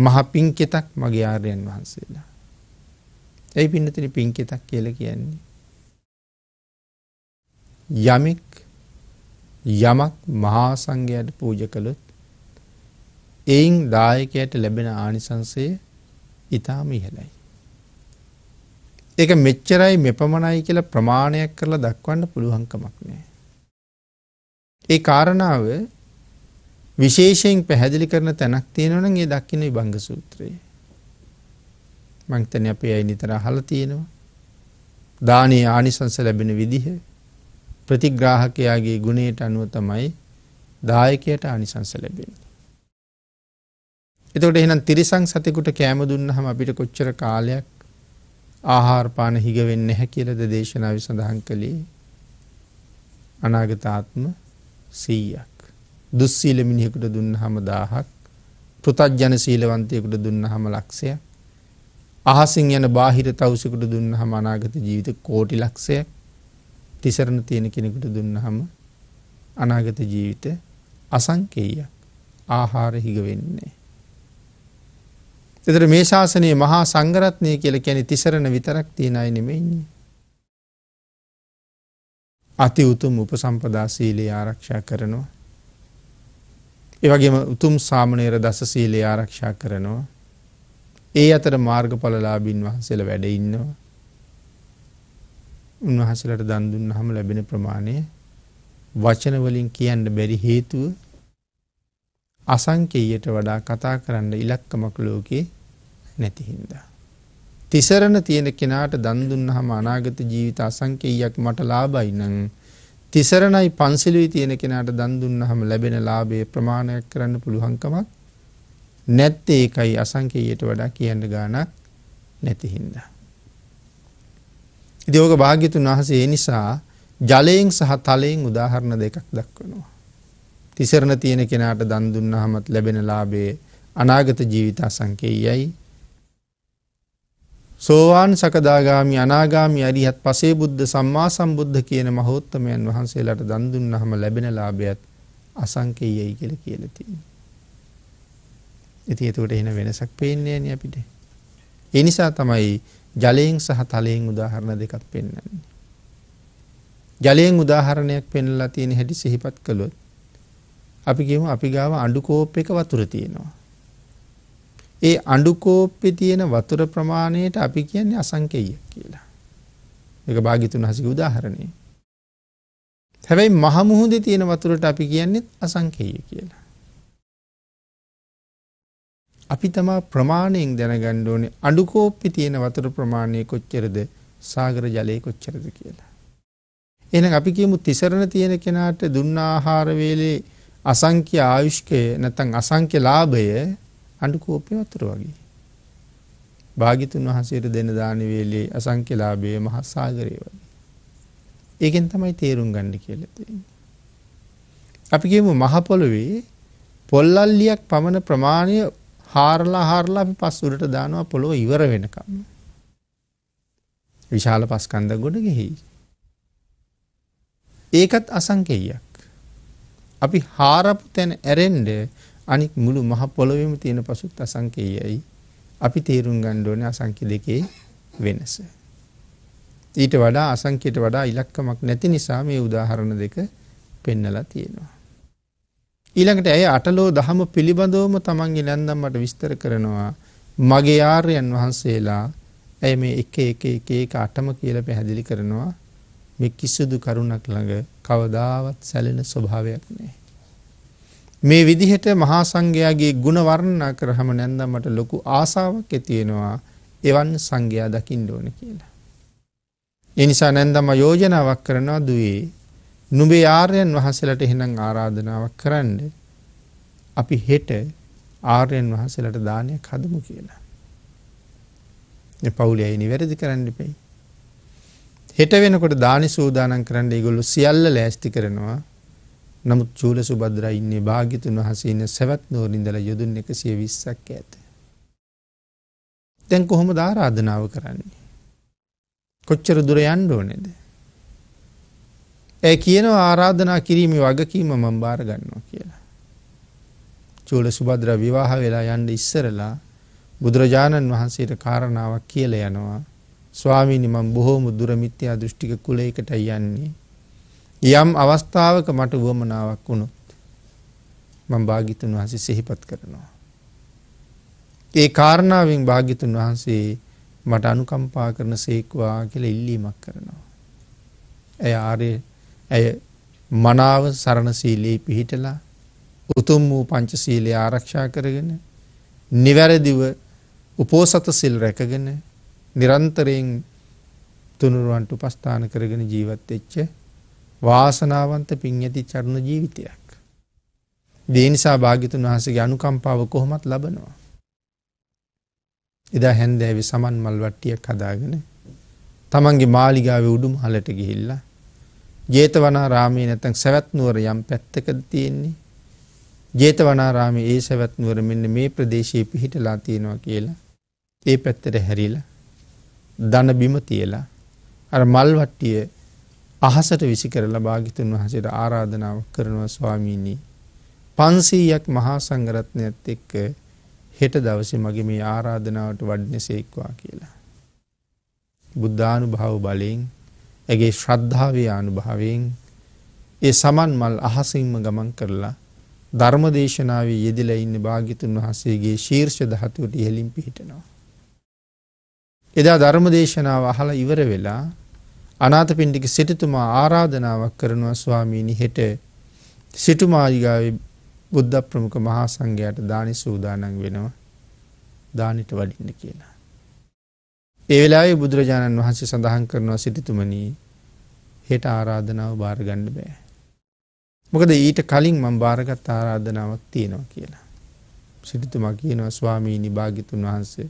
මහ පින්කෙතක් මගේ ආර්යයන් වහන්සේලා. ඇයි පින්නතනි පින්කෙතක් කියලා කියන්නේ? යමෙක් යමක් මහා සංඝයාට පූජ කළොත් එයින් දායකයට ලැබෙන ආනිසංසය ඊටාම ඉහළයි. ඒක මෙච්චරයි මෙපමණයි කියලා ප්‍රමාණයක් කරලා දක්වන්න පුළුවන් කමක් නැහැ. ඒ කාරණාව විශේෂයෙන් පැහැදිලි කරන තැනක් තියෙනවා නම් ඒ දක්ින විභංග සූත්‍රයේ. මං හිතන්නේ අපි අය නිතර අහලා තියෙනවා. දානීය ආනිසංස ලැබෙන විදිහ ප්‍රතිග්‍රාහකයාගේ ගුණයට අනුව තමයි දායකයට ආනිසංස ලැබෙන්නේ. එතකොට එහෙනම් තිරිසන් සතෙකුට කෑම දුන්නහම අපිට කොච්චර කාලයක් ආහාරපාන හිග වෙන්නේ නැහැ කියලාද දේශනාව සඳහන් කළේ අනාගතාත්ම 100ක් දුස්සීල මිනිහෙකුට දුන්නහම 1000ක් පෘතජන සීලවන්තයෙකුට දුන්නහම ලක්ෂයක් අහසින් යන බාහිර තවුසෙකුට දුන්නහම අනාගත ජීවිත කෝටි ලක්ෂයක් තිසරණ තියෙන කෙනෙකුට දුන්නහම අනාගත ජීවිත අසංකේයයක් ආහාර හිග වෙන්නේ එතර මේ ශාසනයේ මහා සංගරත්නය කියල කැනෙ තිසරණ විතරක් තියෙනයි නෙමෙයින්නේ. අති උතුම් උපසම්පදා සීලේ ආරක්ෂා කරනවා. එවගේම උතුම් සාමනේර දස සීලේ ආරක්ෂා කරනවා. ඒ අතර මාර්ගඵලලාබින් වහන්සේල වැඩ ඉන්නවා. උන්වහසලට දන්දුන් හම ලැබෙන ප්‍රමාණය වචනවලින් කියන්න බැරි හේතුව අසංකේයයට වඩා කතා කරන්න ඉලක්කමක් ලෝකේ නැති හින්දා. තිසරණ තියෙන කෙනාට දන් දුන්නාම අනාගත ජීවිත අසංකේයයක් මට ලාභයි නම් තිසරණයි පන්සිලුයි තියෙන කෙනාට දන් දුන්නාම ලැබෙන ලාභයේ ප්‍රමාණයක් කරන්න පුළුවන්කමක් නැත්තේ ඒකයි අසංකේයයට වඩා කියන්න ගාණක් නැති හින්දා. ඉතින් ඔක භාග්‍යතුන් වහන්සේ ඒ නිසා ජලයෙන් සහ තලයෙන් උදාහරණ දෙකක් දක්වනවා. තිසරණ තියෙන කෙනාට දන් දුන්නහමත් ලැබෙන ලාභයේ අනාගත ජීවිත අසංකේයයි සෝවාන් සකදාගාමි අනාගාමි අරිහත් පසේ බුද්ධ සම්මා සම්බුද්ධ කියන මහෝත්තමයන් වහන්සේලාට දන් දුන්නහම ලැබෙන ලාභයත් අසංකේයයි කියලා කියලා තියෙනවා. ඉතින් ඒකට එන වෙනසක් පේන්නේ නෑනේ අපිට. ඒ නිසා තමයි ජලයෙන් සහ තලයෙන් උදාහරණ දෙකක් පෙන්වන්නේ. ජලයෙන් උදාහරණයක් පෙන්ලා තියෙන හැටි සිහිපත් කළොත් අපි කියමු අපි ගාව අඬු කෝප්පයක වතුර තියෙනවා. ඒ අඬු කෝප්පේ තියෙන වතුර ප්‍රමාණයට අපි කියන්නේ අසංකේය කියලා. ඒක භාග්‍යතුන් හසික උදාහරණේ. හැබැයි මහ මුහුදේ තියෙන වතුරට අපි කියන්නේ අසංකේය කියලා. අපි තමා ප්‍රමාණයෙන් දැනගන්න ඕනේ අඬු කෝප්පේ තියෙන වතුර ප්‍රමාණය කොච්චරද සාගර ජලය කොච්චරද කියලා. එහෙනම් අපි කියමු තිසරණ තියෙන කෙනාට දුන්න ආහාර වේලේ අසංඛ්‍ය ආයුෂ්කය නැත්නම් අසංඛ්‍ය ලාභය අඬකෝපේ වතුර වගේ. භාගිතුන් වහන්සේට දෙන දාන වේලේ අසංඛ්‍ය ලාභයේ මහ සාගරය වගේ. ඒකෙන් තමයි තේරුම් ගන්න කියලා තියෙන්නේ. අපි කියමු මහ පොළවේ පොල්ලල්ලියක් පමණ ප්‍රමාණය හාරලා හාරලා අපි පස් උඩට දානවා පොළොව ඉවර වෙනකම්. විශාල පස්කන්ද ගොඩ ගෙහි. ඒකත් අසංකේයයක්. අපි හාරපු තැන ඇරෙන්ඩ අනික් මුළු මහ පොළොවෙම තියෙන පසුත් අසංකේයයි. අපි තේරුම් ගන්න ඕනේ අසංඛ්‍ය දෙකේ වෙනස. ඊට වඩා අසංඛ්‍යට වඩා ඉලක්කමක් නැති නිසා මේ උදාහරණ දෙක පෙන්නලා තියෙනවා. ඊළඟට ඇය අටලෝ දහම පිළිබඳවම තමන්ගේ ලැන්දම්මට විස්තර කරනවා. මගේ ආර්යයන් වහන්සේලා ඇය මේ එක එක එක එක අටම කියලා පැහැදිලි කරනවා. මේ කිසිදු කරුණක් ළඟ කවදාවත් සැලෙන ස්වභාවයක් නෑ. මේ විදිහට මහා සංඝයාගේ ಗುಣ වර්ණනා කරාම නැන්දා මට ලොකු ආසාවක් ඇතිවෙනවා එවන් සංඝයා දකින්න ඕන කියලා. ඒ නිසා නැන්දාම යෝජනාවක් කරනවා දුවේ නුඹේ ආර්යයන් වහන්සේලාට එහෙනම් ආරාධනාවක් කරන්න අපි හෙට ආර්යයන් වහන්සේලාට දානයක් හදමු කියලා. මේ පවුලේ අය නිවැරදි කරන්න ඉපෙයි. හෙට වෙනකොට දානි සූදානම් කරන්න ඒගොල්ලෝ සියල්ල ලෑස්ති කරනවා. නමුත් චූල සුබද්‍රා ඉන්නේ භාග්‍යතුන් වහන්සේ ඉන්න සවැත් නුවර ඉඳලා යොදුන් 120ක් ඈත. දැන් කොහොමද ආරාධනාව කරන්නේ? කොච්චර දුර යන්න ඕනේද? ඒ කියනවා ආරාධනා කිරීමේ වගකීම මම බාර ගන්නවා කියලා. චූල සුබද්‍ර විවාහ වෙලා යන්න ඉස්සරලා බුදුරජාණන් වහන්සේට කාරණාවක් කියලා යනවා ස්වාමීනි මම බොහෝම දුර මිත්‍යා දෘෂ්ටික කුලයකටයි යන්නේ. යම් අවස්ථාවක මට වුවමනාවක් වුණොත් මම භාග්‍යතුන් වහන්සේ සිහිපත් කරනවා. ඒ කාරණාවෙන් භාග්‍යතුන් වහන්සේ මට අනුකම්පා කරන සේක්වා කියලා ඉල්ලීමක් කරනවා. ඇය ආර්ය ඇය මනාව සරණ සීලයේ පිහිටලා උතුම් වූ පංචශීලය ආරක්ෂා කරගෙන නිවැරදිව උපෝසත සිල් රැකගෙන නිරන්තරයෙන් තුනුරුවන්ට උපස්ථාන කරගෙන ජීවත් වෙච්ච වාසනාවන්ත පින් ඇති චරුණ ජීවිතයක්. ඒ නිසා භාග්‍යතුන් වහන්සේගේ අනුකම්පාව කොහොමත් ලබනවා. එදා හැන්දෑවේ සමන් මල් වට්ටියක් හදාගෙන තමන්ගේ මාලිගාවේ උඩුම හලට ගිහිල්ලා ජේතවනාරාමයේ නැත්නම් සවැත් නුවර යම් පැත්තකද තියෙන්නේ ජේතවනාරාමයේ ඒ සවැත් නුවර මෙන්න මේ ප්‍රදේශයේ පිහිටලා තියෙනවා කියලා ඒ පැත්තට හැරිලා දන බිම තියලා අර මල් වට්ටිය අහසට විසි කරලා භාගිතුන් වහන්සේට ආරාධනාව කරනවා ස්වාමීනි 500ක් මහා සංඝරත්නයත් එක්ක හෙට දවසේ මගේ මේ ආරාධනාවට වඩිනසේක්වා කියලා. බුද්ධානුභාව බලයෙන් ඇගේ ශ්‍රද්ධාවේ අනුභවයෙන් ඒ සමන් මල් අහසින්ම ගමන් කරලා ධර්මදේශනාවේ යෙදිලා ඉන්න භාග්‍යතුන් වහන්සේගේ ශීර්ෂ ධාතුවට ඉහළින් පිහිටනවා. එදා ධර්ම දේශනාව අහලා ඉවර වෙලා අනාථපිණ්ඩික සිටුතුමා ආරාධනාවක් කරනවා ස්වාමීනි හෙට සිටුමාලිගාවේ බුද්ධ ප්‍රමුඛ මහා සංඝයාට දානි සූදානම් වෙනවා දානිට වඩින්න කියලා. ඒ වෙලාවේ බුදුරජාණන් වහන්සේ සඳහන් කරනවා සිටුතුමනි හෙට ආරාධනාව බාර ගන්න බෑ. මොකද ඊට කලින් මම බාරගත් ආරාධනාවක් තියෙනවා කියලා. සිටුතුමා කියනවා ස්වාමීනි භාග්‍යතුන් වහන්සේ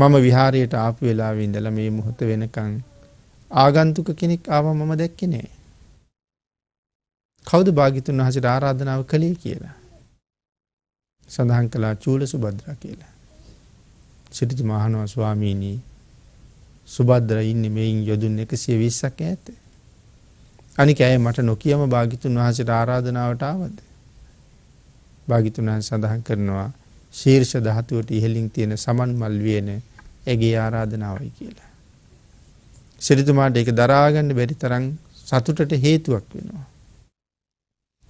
මම විහාරයට ආපු වෙලාවෙ ඉඳලා මේ මොහොත වෙනකන් ආගන්තුක කෙනෙක් ආව මම දැක්කේ නෑ. කවුද භාග්‍යතුන් වහන්සේට ආරාධනාව කළේ කියලා. සඳහන් කළා චූල සුබද්‍රා කියලා. සිටිජ මහනවා ස්වාමීනී සුබද්දර ඉන්නේ මෙයින් යොදුන් 120ක් ඈත. අනික ඇය මට නොකියම භාග්‍යතුන් වහන්සේට ආරාධනාවට ආවද? භාග්‍යතුන් වහන්සේ සඳහන් කරනවා ශීර්ෂ ධාතුවට ඉහලින් තියෙන සමන්මල් වියන ඇගේ ආරාධනාවයි කියලා. සිරිතුමාට එක දරාගන්න බැරි තරම් සතුටට හේතුවක් වෙනවා.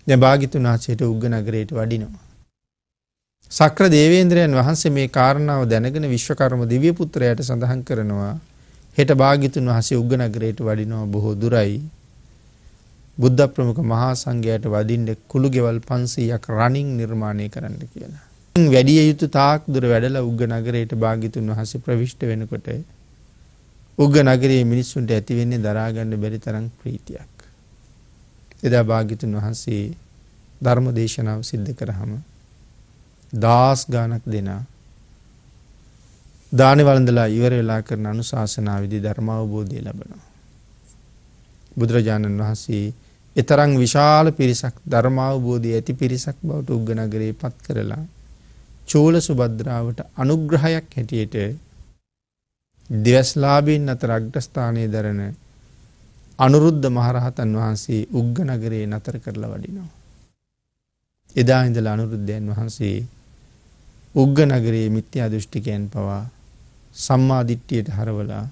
දැන් භාග්‍යතුන් වහන්සේට උග්ග නගරයට වඩිනවා. සක්‍ර දේවේන්ද්‍රයන් වහන්සේ මේ කාරණාව දැනගෙන විශ්වකර්ම දිව්‍ය පුත්‍රයාට සඳහන් කරනවා හෙට භාග්‍යතුන් වහන්සේ උග්ග නගරයට වඩිනවා බොහෝ දුරයි. බුද්ධ ප්‍රමුඛ මහා සංඝයාට වඩින්න කුළු ගෙවල් 500ක් රණින් නිර්මාණය කරන්න කියලා. වැඩිය යුතු තාක් දුර වැඩලා උග්ග නගරයට භාගිතුන් වහන්සේ ප්‍රවිෂ්ට වෙනකොට උග්ග නගරයේ මිනිස්සුන්ට ඇති වෙන්නේ දරාගන්න බැරි තරම් ප්‍රීතියක්. එදා භාගිතුන් වහන්සේ ධර්ම දේශනාව සිද්ධ කරාම දාස් ගානක් දෙනා දානි වළඳලා ඉවර වෙලා කරන අනුශාසනාවේදී ධර්ම අවබෝධය ලැබෙනවා. බුදුරජාණන් වහන්සේ එතරම් විශාල පිරිසක් ධර්ම අවබෝධය ඇති පිරිසක් බවට උග්ග නගරේ පත් කරලා චූල සුබද්‍රාවට අනුග්‍රහයක් හැටියට දිවස්ලාභීන් අතර අග්‍රස්ථානය දරන අනුරුද්ධ මහරහතන් වහන්සේ උග්ග නගරේ නතර කරලා වඩිනවා. එදා ඉඳලා අනුරුද්ධයන් වහන්සේ උග්ග නගරයේ මිත්‍යා දෘෂ්ටිකයන් පවා සම්මා දිට්ඨියට හරවලා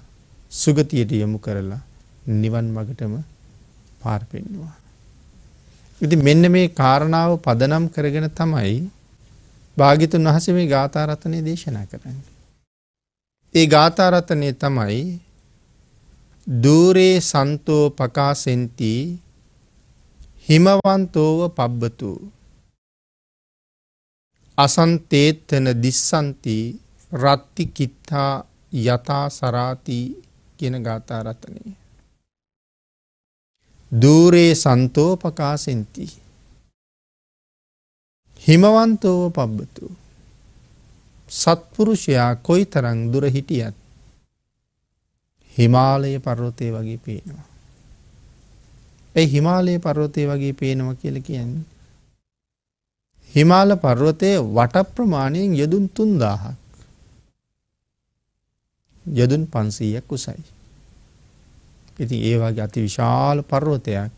සුගතියට යොමු කරලා නිවන් මගටම පාර පෙන්වුවා. ඉතින් මෙන්න මේ කාරණාව පදනම් කරගෙන තමයි භාගිතුන් වහසේ මේ ගාථාරතනය දේශනා කරන්න. ඒ ගාථාරතනය තමයි දූරේ සන්තෝ පකාසෙන්ති හිමවන්තෝව පබ්බතු අසන්තේත්තන දිස්සන්ති රත්ති කිත්තා යතා සරාති කියන ගාථාරතනය. දූරේ සන්තෝ පකාසෙන්තිහි හිමවන්තෝව පබ්බතු. සත්පුරුෂයා කොයි තරං දුර හිටියත් හිමාලයේ පර්වතය වගේ පේනවා. ඇයි හිමාලයේ පර්වතය වගේ පේනවා කියල කියන්න. හිමාල පර්වතය වට ප්‍රමාණයෙන් යදුන් තුන්දාහක්. යදුන් පන්සීයක් උසයි. ඉතින් ඒ වගේ අති විශාල පර්වතයක්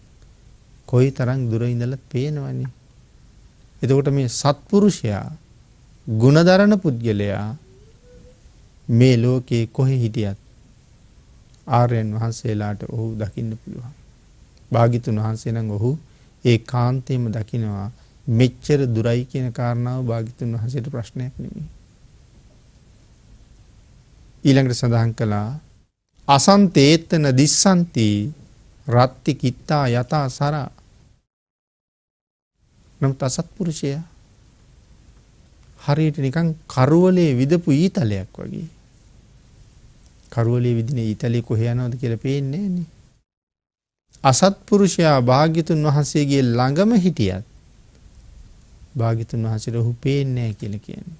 කොයි තරං දුර ඉඳලත් පේනවන්නේ එතකොට මේ සත්පුරුෂයා ගුණදරන පුද්ගලයා මේ ලෝකයේ කොහෙ හිටියත් ආර්යයන් වහන්සේලාට ඔහු දකින්න පුළුවන්. භාගිතුන් වහන්සේ නම් ඔහු ඒ කාන්තේම දකිනවා මෙච්චර දුරයි කියන කාරණාව භාගිතුන් වහන්සේට ප්‍රශ්නයක් නෙමෙයි. ඊළඟට සඳහන් කළා අසන්තේතන දිස්සන්ති රත්ති කිත්තා යතා සරා නමුත් අසත්පුරුෂයා හරියට නිකන් කරවලේ විදපු ඊතලයක් වගේ. කරවලේ විදින ඊතලේ කොහේ යනවද කියලා පේන්නේ නෑනේ. අසත්පුරුෂයා භාග්‍යතුන් වහන්සේගේ ළඟම හිටියත් භාගිතුන් වහසිර ඔහු පේන්නෑ කියල කියන්නේ.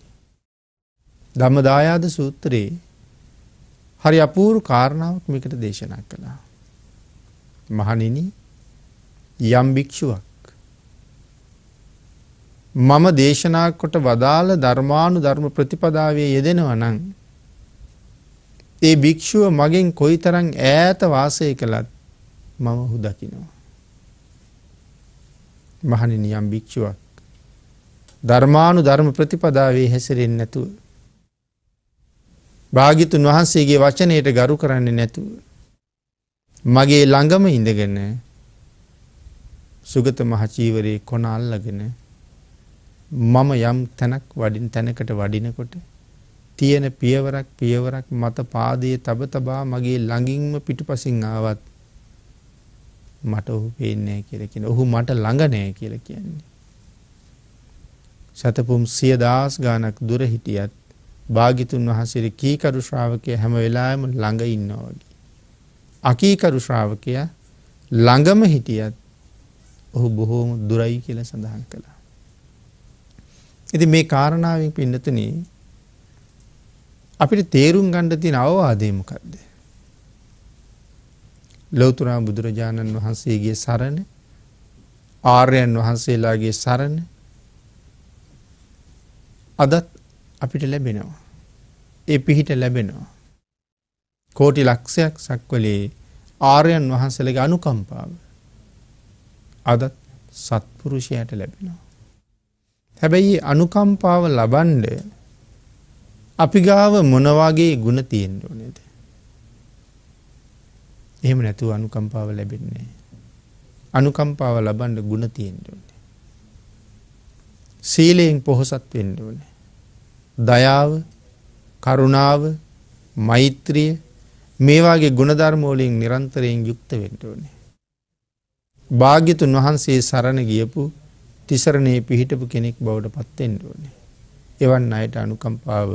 ධම්මදායාද සූත්‍රයේ හරි අපූරු කාරණාවක් මිකට දේශනා කළා. මහනිනි යම්භික්ෂුවක් මම දේශනා කොට වදාළ ධර්මානු ධර්ම ප්‍රතිපදාවේ යෙදෙනවා නම් ඒ භික්‍ෂුව මගෙන් කොයිතරං ඈත වාසය කළත් මම හුදකිනවා. මහනිනියම් භික්‍ෂුවක් ධර්මානු ධර්ම ප්‍රතිපදාවේ හැසිරෙන් නැතුව. භාගිතුන් වහන්සේගේ වචනයට ගරු කරන්නේ නැතුව. මගේ ළඟම ඉඳගෙන සුගත මහචීවරයේ කොන අල්ලගෙන මම යම් තැනක් වඩින් තැනකට වඩිනකොට තියෙන පියවරක් පියවරක් මත පාදයේ තබ තබා මගේ ළඟින්ම පිටුපසින් ආවත් මට ඔහු පේන්නේ නැහැ කියලා කියන. ඔහු මට ළඟ නැහැ කියලා කියන්නේ. සතපුම් සිය දාස් ගානක් දුර හිටියත් භාගිතුන් වහන්සේ කීකරු ශ්‍රාවකය හැම වෙලාවෙම ළඟ ඉන්නවා වගේ. අකීකරු ශ්‍රාවකයා ළඟම හිටියත් ඔහු බොහෝම දුරයි කියලා සඳහන් කළා. ඉතින් මේ කාරණාවෙන් පින්නතුනි අපිට තේරුම් ගන්න තියෙන අවවාදය මොකද්ද? ලෞතර බුදුරජාණන් වහන්සේගේ සරණ ආර්යයන් වහන්සේලාගේ සරණ අදත් අපිට ලැබෙනවා. ඒ පිහිට ලැබෙනවා. කෝටි ලක්ෂයක් සක්වලේ ආර්යයන් වහන්සේලගේ අනුකම්පාව අදත් සත්පුරුෂයාට ලැබෙනවා. හැබැයි අනුකම්පාව ලබන්ඩ අපි ගාව මොනවාගේ ගුණ තියෙන්ට ඕනේද. එහෙම නැතුව අනුකම්පාව ලැබෙන්නේ. අනුකම්පාව ලබන්ඩ ගුණ තියෙන්ට ඕන. සීලයෙන් පොහොසත් වෙන්න ඕන. දයාව කරුණාව මෛත්‍රිය මේවාගේ ගුණධර්මෝලින් නිරන්තරයෙන් යුක්ත වෙන්න ඕනේ. භාග්‍යතුන් වහන්සේ සරණ ගියපු තිසරණයේ පිහිටපු කෙනෙක් බවට පත්තෙන්ට ඕනේ. එවන් අයට අනුකම්පාව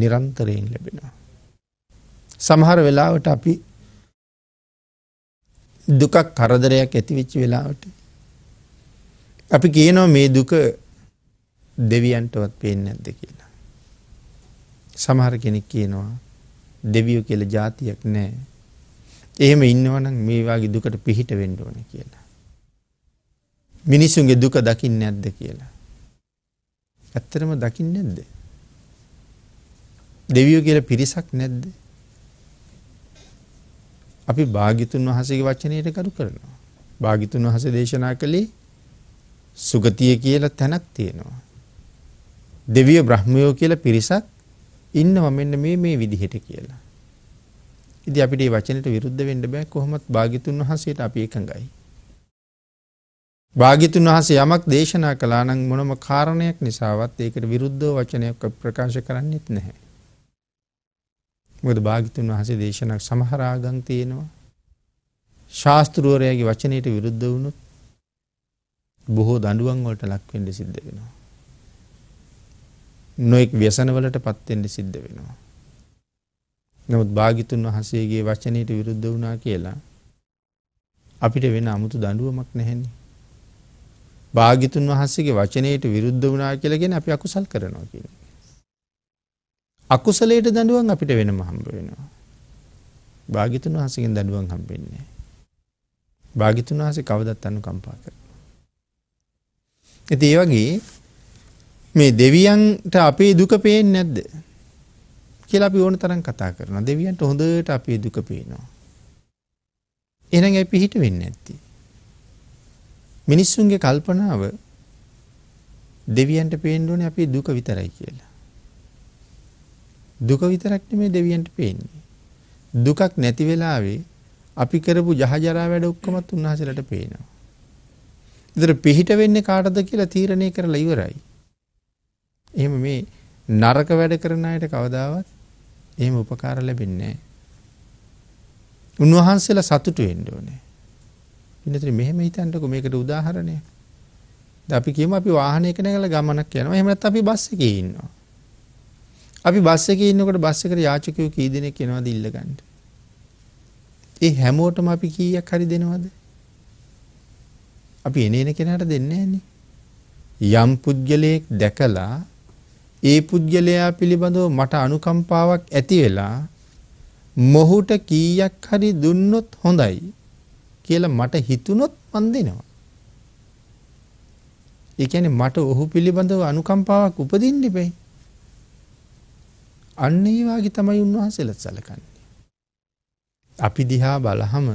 නිරන්තරයෙන් ලැබෙනවා. සමහර වෙලාවට අපි දුකක් කරදරයක් ඇතිවෙච්ච වෙලාවට අපි කියනවා මේ දුක දෙවියන්ටවත් පේන්නේ නැද්ද කියලා. සමහර කෙනෙක් කියනවා දෙවියෝ කියලා જાතියක් නැහැ. එහෙම ඉන්නවනම් මේ වගේ දුකට පිහිට වෙන්න ඕනේ කියලා. මිනිසුන්ගේ දුක දකින්නේ නැද්ද කියලා. ඇත්තටම දකින්නේ නැද්ද? දෙවියෝ කියලා පිරිසක් නැද්ද? අපි භාග්‍යතුන් වහන්සේගේ වචනයට කරු කරනවා. භාග්‍යතුන් වහන්සේ දේශනා කළේ සුගතිය කියලා තැනක් තියෙනවා. දෙවිය බ්‍රහ්මයෝ කියලා පිරිසක් ඉන්නවා මෙන්න මේ මේ විදිහට කියලා. ඉතින් අපිට මේ වචනෙට විරුද්ධ වෙන්න බෑ කොහොමත් භාග්‍යතුන් වහන්සේට අපි එකඟයි. භාගිතුන් වහන්සේ යමක් දේශනා කළා නම් මොනම කාරණයක් නිසාවත් ඒකට විරුද්ධව වචනයක් ප්‍රකාශ කරන්නෙත් නැහැ. මොකද භාගිතුන් වහන්සේ දේශනා සමහර ආගම් තියෙනවා. ශාස්ත්‍රූරයාගේ වචනයට විරුද්ධ වුණොත් බොහෝ දඬුවම් වලට ලක් වෙන්න සිද්ධ වෙනවා. නොඑක් ව්‍යසන වලට පත් වෙන්න සිද්ධ වෙනවා. නමුත් භාගිතුන් වහන්සේගේ වචනයට විරුද්ධ වුණා කියලා අපිට වෙන 아무තු දඬුවමක් නැහෙනේ. භාගිතුන් වහන්සේගේ වචනයට විරුද්ධ වුණා කියලගෙන අපි අකුසල් කරනවා කියන. අකුසලයට දඩුවන් අපිට වෙනම හම්බ වෙනවා. භාගිතුන් වහසකින් දඩුවන් හම්බෙන්නේ. භාගිතුන් වහසේ කවදත් අනු කම්පා කර. ඇති ඒ වගේ මේ දෙවියන්ට අපේ දුක පේෙන් නැද්ද කියලා අපි ඕන තරම් කතා කරන දෙවියන්ට හොඳට අපේ දුක පේනවා. එනඟ පිහිට වෙන්න ඇත්ති. මිනිස්සුන්ගේ කල්පනාව දෙවියන්ට පේන්න ඕනේ අපේ දුක විතරයි කියලා. දුක විතරක් නෙමෙයි දෙවියන්ට පේන්නේ. දුකක් නැති වෙලාවේ අපි කරපු ජහජරා වැඩ ඔක්කොමත් උන්වහන්සේලාට පේනවා. ඉතින් පිහිට වෙන්නේ කාටද කියලා තීරණය කරලා ඉවරයි. එහෙම මේ නරක වැඩ කරන අයට කවදාවත් එහෙම උපකාර ලැබෙන්නේ නැහැ. උන්වහන්සේලා සතුටු වෙන්න ඕනේ. ඉන්නතර මෙහෙම හිතන්නකෝ මේකට උදාහරණයක්. අපි කියමු අපි වාහනයක නැගලා ගමනක් යනවා. එහෙම නැත්නම් අපි බස් එකේ ඉන්නවා. අපි බස් එකේ ඉන්නකොට බස් එකට යාචකයෝ කී දෙනෙක් එනවද ඉල්ලගන්න? ඒ හැමෝටම අපි කීයක් හරි දෙනවද? අපි එන එන කෙනාට දෙන්නේ යම් පුද්ගලයෙක් දැකලා ඒ පුද්ගලයා පිළිබඳව මට අනුකම්පාවක් ඇති වෙලා මොහුට කීයක් හරි දුන්නොත් හොඳයි කියලා මට හිතුනොත් මන් දෙනවා. ඒ කියන්නේ මට ඔහු පිළිබඳව අනුකම්පාවක් උපදින්න ඉබේ. අන්න ඒ වාගේ තමයි උන්වහන්සේලා සැලකන්නේ. අපි දිහා බලහම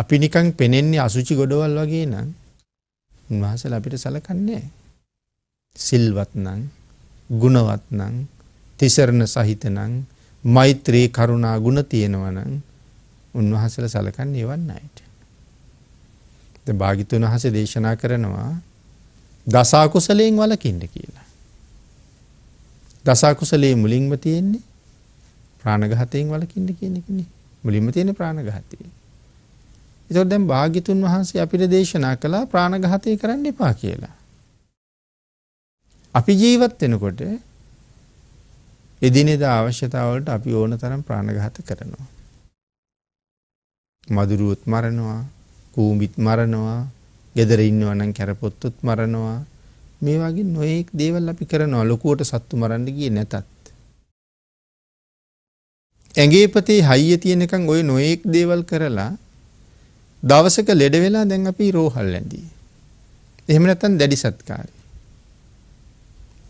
අපි නිකන් පෙනෙන්නේ අසුචි ගොඩවල් වගේ නම් උන්වහන්සේලා අපිට සැලකන්නේ සිල්වත් නම් ගුණවත් නම් තිසරණ සහිත නම් මෛත්‍රී කරුණා ගුණ තියෙනවා නම් උන්වහසල සලකන් නිවන් අයට. භාගිතුන් වහස දේශනා කරනවා දසාකුසලයෙන් වලකින්ට කියලා. දසාකුසලේ මුලින්ම තියෙන්නේ ප්‍රාණගහතයෙන් වලකින්ට කියනෙකන මුලින්ම තියෙන ප්‍රාණගහතය. එතොට දැම් භාගිතුන් වහන්සේ අපිට දේශනා කළා ප්‍රාණගහතය කරන්න එපා කියලා. අපි ජීවත් වෙනකොට එදිනෙද අවශ්‍යතාවලට අපි ඕන තරම් ප්‍රාණගහත කරනවා. මදුරුවොත් මරනවා, කූඹිත් මරනවා, gedare ඉන්නවා නම් කැරපොත්තොත් මරනවා. මේ වගේ නොඑක් දේවල් අපි කරනවා. ලොකුවට සත්තු මරන්න ගියේ නැතත්. ඇඟේපතේ හයිය තියෙනකන් ওই නොඑක් දේවල් කරලා දවසක ලෙඩ වෙලා දැන් අපි රෝහල් ඇඳී. එහෙම නැත්නම් දැඩි සත්කාරය.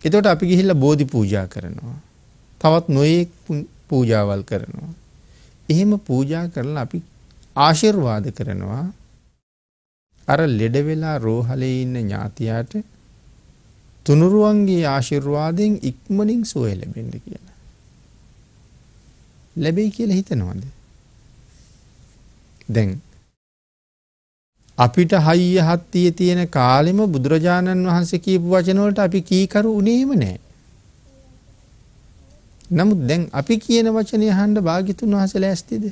එතකොට අපි ගිහිල්ලා බෝධි පූජා කරනවා. තවත් නොයෙක් පූජාවල් කරනවා. එහෙම පූජා කරලා අපි ආශිර්වාද කරනවා අර ලෙඩ වෙලා රෝහලේ ඉන්න ඥාතියාට තුනුරුවන්ගේ ආශිර්වාදයෙන් ඉක්මනින් සුවය ලැබෙන්න කියලා. ලැබෙයි කියලා හිතනවද? දැන් අපිට හයිය හත්තියේ තියෙන කාලෙම බුදුරජාණන් වහන්සේ කියපු වචන වලට අපි කීකරු උනේම නැහැ. නමුත් දැන් අපි කියන වචනේ අහන්න භාග්‍යතුන් වහන්සේ ලෑස්තිද?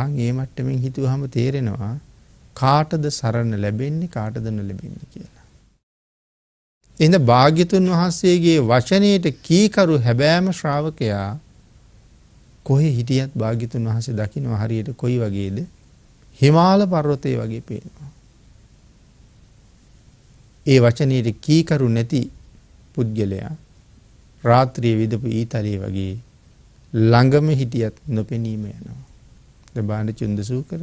ආන් ඒ මට්ටමින් හිතුවහම තේරෙනවා කාටද සරණ ලැබෙන්නේ කාටද නොලැබෙන්නේ කියලා. එඳ භාග්‍යතුන් වහන්සේගේ වචනයට කීකරු හැබෑම ශ්‍රාවකයා කොහේ හිටියත් භාග්‍යතුන් වහන්සේ දකින්න හරියට කොයි වගේද? හිමාල පර්වතය වගේ පේනවා. ඒ වචනයට කීකරු නැති පුද්ගලයා රාත්‍රියේ විදපු ඊතලයේ වගේ ළඟම හිටියත් නොපෙනීම යනවා. බාණ්ඩ චුන්දසූකර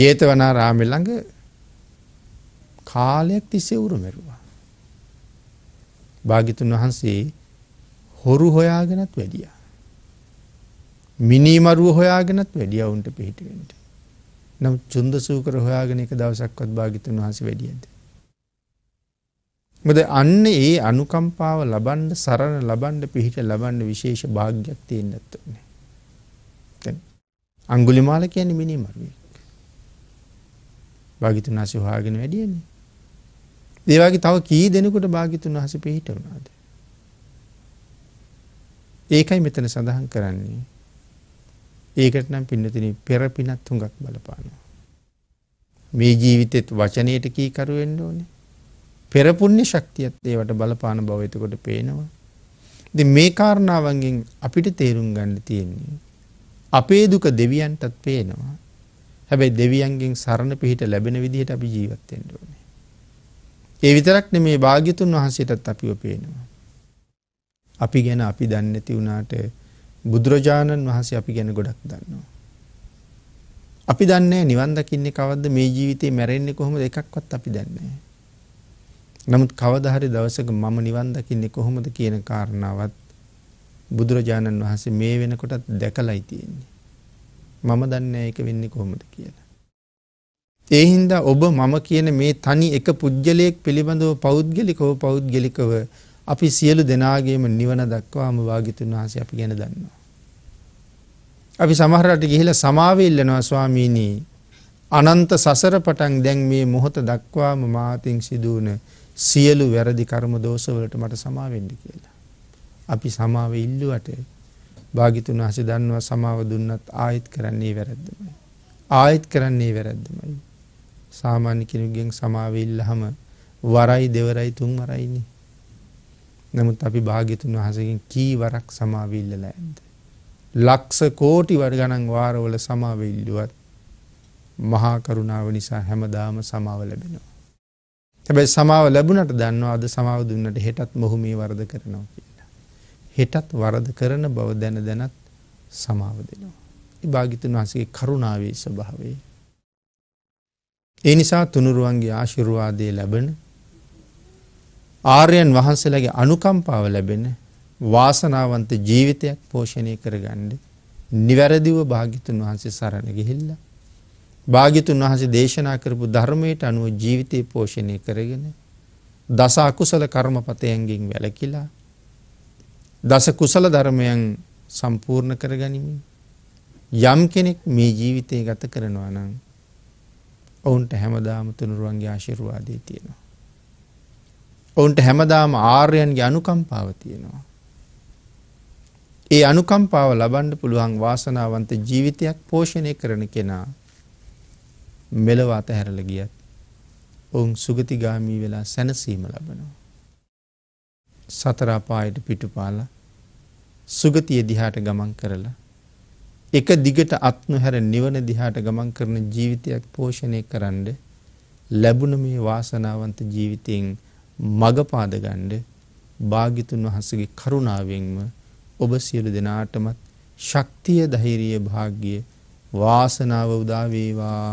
ජේතවනාරාමෙ ළඟ කාලයක් තිස්සේ උරුමෙරුවා. භාගිතුන් වහන්සේ හොරු හොයාගෙනත් වැඩිය. මිනිමරුව හොයාගෙනත් වැඩිය උන්ට පිහිටවෙන්ට. නම් චුන්දසූකර හොයාගෙන එක දවසක්වත් භාගිතුන් වහස වැඩියද. මද අන්න ඒ අනුකම්පාව ලබන්ඩ සරණ ලබන්ඩ පිහිට ලබන්ඩ විශේෂ භාග්‍යයක් තියෙන් නැත්වන්නේ. අඟුලිමාල කියන්නේ මිනි මරුවෙක්. භාග්‍යතුන් වහන්සේ හොයාගෙන වැඩියනේ. ඒ වගේ තව කී දෙනෙකුට භාග්‍යතුන් වහන්සේ පිහිට වුණාද? ඒකයි මෙතන සඳහන් කරන්නේ. ඒකට නම් පින්නතිනි පෙර පිනත් හුඟක් බලපානවා. මේ ජීවිතෙත් වචනයට කීකරු වෙන්න ඕනේ. පෙර පුණ්‍ය ශක්තියත් ඒවට බලපාන බව එතකොට පේනවා. ඉතින් මේ කාරණාවන්ගෙන් අපිට තේරුම් ගන්න තියෙන්නේ අපේ දුක දෙවියන්ටත් පේනවා. හැබැයි දෙවියන්ගෙන් සරණ පිහිට ලැබෙන විදිහට අපි ජීවත් වෙන්න ඕනේ. ඒ විතරක් නෙමේ භාග්‍යතුන් වහන්සේටත් අපිව පේනවා. අපි ගැන අපි දන්නේ නැති වුණාට බුදුරජාණන් වහන්සේ අපි ගැන ගොඩක් දන්නවා. අපි දන්නේ නිවන් දකින්නේ කවද්ද මේ ජීවිතේ මැරෙන්නේ කොහොමද එකක්වත් අපි දන්නේ නමුත් කවදා හරි දවසක මම නිවන් දකින්නේ කොහොමද කියන කාරණාවත් බුදුරජාණන් වහන්සේ මේ වෙනකොටත් දැකලයි තියෙන්නේ. මම දන්නේ ඒක වෙන්නේ කොහොමද කියලා. ඒ හින්දා ඔබ මම කියන මේ තනි එක පුජ්‍යලයක් පිළිබඳව පෞද්ගලිකව පෞද්ගලිකව අපි සියලු දෙනාගේම නිවන දක්වාම වාගිතුන් වහන්සේ අපි ගැන දන්නවා. අපි සමහරට ගිහිලා සමාව ඉල්ලනවා ස්වාමීනි අනන්ත සසර පටන් දැන් මේ මොහොත දක්වාම මාතින් සිදුවන සියලු වැරදි කර්ම දෝෂවලට මට සමාවෙන්න කියලා. අපි සමාව ඉල්ලුවට භාගිතුන් වහස දන්නවා සමාව දුන්නත් ආයෙත් කරන්නේ වැරද්දමයි. ආයෙත් කරන්නේ වැරද්දමයි. සාමාන්‍ය කෙනෙකුගෙන් සමාව ඉල්ලහම වරයි දෙවරයි තුන් වරයිනේ. නමුත් අපි භාග්‍යතුන් වහන්සේගෙන් කී වරක් සමාව ඉල්ලලා ඇද්ද? ලක්ෂ කෝටි වර ගණන් වාරවල සමාව ඉල්ලුවත් මහා කරුණාව නිසා හැමදාම සමාව ලැබෙනවා. හැබැයි සමාව ලැබුණට දන්නවා අද සමාව දුන්නට හෙටත් මොහු මේ වරද කරනවා කියලා. හෙටත් වරද කරන බව දැන දැනත් සමාව දෙනවා. ඒ භාග්‍යතුන් වහන්සේගේ කරුණාවේ ස්වභාවය. ඒ නිසා තුනුරුවන්ගේ ආශිර්වාදය ලැබෙන ආර්යයන් වහන්සේලාගේ අනුකම්පාව ලැබෙන වාසනාවන්ත ජීවිතයක් පෝෂණය කරගන්න නිවැරදිව භාග්‍යතුන් වහන්සේ සරණ ගිහිල්ලා භාග්‍යතුන් වහන්සේ දේශනා කරපු ධර්මයට අනුව ජීවිතය පෝෂණය කරගෙන දස අකුසල කර්මපතයන්ගෙන් වැළකීලා දස කුසල ධර්මයන් සම්පූර්ණ කරගනිමින් යම් කෙනෙක් මේ ජීවිතය ගත කරනවා නම් ඔවුන්ට හැමදාම තුනුරුවන්ගේ ආශිර්වාදී තියෙනවා. ඔවුන්ට හැමදාම ආර්යන්ගේ අනුකම්පාව තියෙනවා. ඒ අනුකම්පාව ලබන්ඩ පුළුවන් වාසනාවන්ත ජීවිතයක් පෝෂණය කරන කෙනා මෙලව අතහැරල ගියත් ඔවුන් සුගතිගාමී වෙලා සැනසීම ලබනවා. සතර අපායට පිටුපාලා සුගතිය දිහාට ගමන් කරලා එක දිගට අත් නොහැර නිවන දිහාට ගමන් කරන ජීවිතයක් පෝෂණය කරන්න ලැබුණ මේ වාසනාවන්ත ජීවිතයෙන් මඟ පාද ගන්න භාග්‍යතුන් වහන්සේගේ කරුණාවෙන්ම ඔබ සියලු දෙනාටමත් ශක්තිය ධෛර්යය භාග්‍ය වාසනාව උදා වේවා